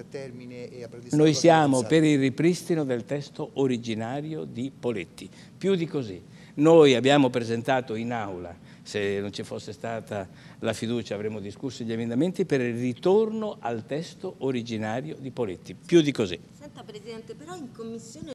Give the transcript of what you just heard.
a termine e Noi siamo per il ripristino del testo originario di Poletti, più di così. Noi abbiamo presentato in aula, se non ci fosse stata la fiducia avremmo discusso gli emendamenti per il ritorno al testo originario di Poletti, più di così. Senta Presidente, però in Commissione